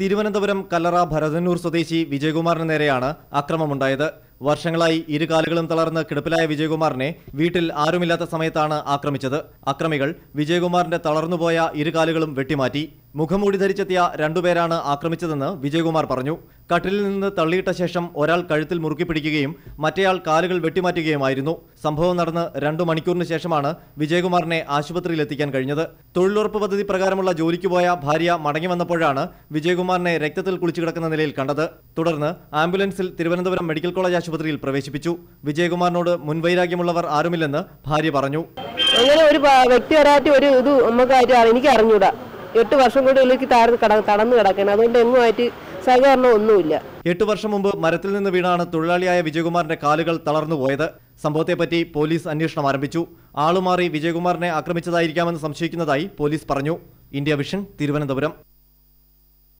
തിരുവനന്തപുരം കല്ലറ ഭരതന്നൂർ സ്വദേശി വിജയകുമാറിന് നേരെയാണ് അക്രമമുണ്ടായത് വർഷങ്ങളായി ഇരു കാലുകളും തളർന്ന് കിടപ്പിലായ വിജയകുമാറിനെ വീട്ടിൽ ആരുമില്ലാത്ത സമയത്താണ് ആക്രമിച്ചത് അക്രമികൾ വിജയകുമാറിന്റെ തളർന്നുപോയ ഇരു കാലുകളും വെട്ടിമാറ്റി മുഖംമൂടി ധരിച്ചെത്തിയ രണ്ടുപേരാണ് ആക്രമിച്ചതെന്ന് വിജയകുമാർ പറഞ്ഞു കട്ടിലിൽ നിന്ന് തള്ളിയിട്ട ശേഷം ഒരാൾ കഴുത്തിൽ മുറുക്കി പിടിക്കുകയും മറ്റേയാൾ കാലുകൾ വെട്ടിമാറ്റുകയുമായിരുന്നു സംഭവം നടന്ന് രണ്ടു മണിക്കൂറിന് ശേഷമാണ് വിജയകുമാറിനെ ആശുപത്രിയിൽ എത്തിക്കാൻ കഴിഞ്ഞത് തൊഴിലുറപ്പ് പദ്ധതി പ്രകാരമുള്ള ജോലിക്ക് പോയ ഭാര്യ മടങ്ങി വന്നപ്പോഴാണ് വിജയകുമാറിനെ രക്തത്തിൽ കുളിച്ചു കിടക്കുന്ന നിലയിൽ കണ്ടത് തുടർന്ന് ആംബുലൻസിൽ തിരുവനന്തപുരം മെഡിക്കൽ കോളേജ് ആശുപത്രിയിൽ പ്രവേശിപ്പിച്ചു വിജയകുമാറിനോട് മുൻവൈരാഗ്യമുള്ളവർ ആരുമില്ലെന്ന് ഭാര്യ പറഞ്ഞു അങ്ങനെ ഒരു വ്യക്തി ഒരു ഇത് നമുക്ക് എനിക്ക് അറിഞ്ഞൂടാ എട്ട് വർഷം കൊണ്ട് ഇതിലേക്ക് താഴ്ന്ന് കട തടന്നു കിടക്കണം അതുകൊണ്ട് എങ്ങുമായിട്ട് സഹകരണം ഒന്നുമില്ല എട്ട് വർഷം മുമ്പ് മരത്തിൽ നിന്ന് വീണാണ് തൊഴിലാളിയായ വിജയകുമാറിന്റെ കാലുകൾ തളർന്നുപോയത് സംഭവത്തെപ്പറ്റി പോലീസ് അന്വേഷണം ആരംഭിച്ചു ആളുമാറി വിജയകുമാറിനെ ആക്രമിച്ചതായിരിക്കാമെന്ന് സംശയിക്കുന്നതായി പോലീസ് പറഞ്ഞു ഇന്ത്യ വിഷൻ തിരുവനന്തപുരം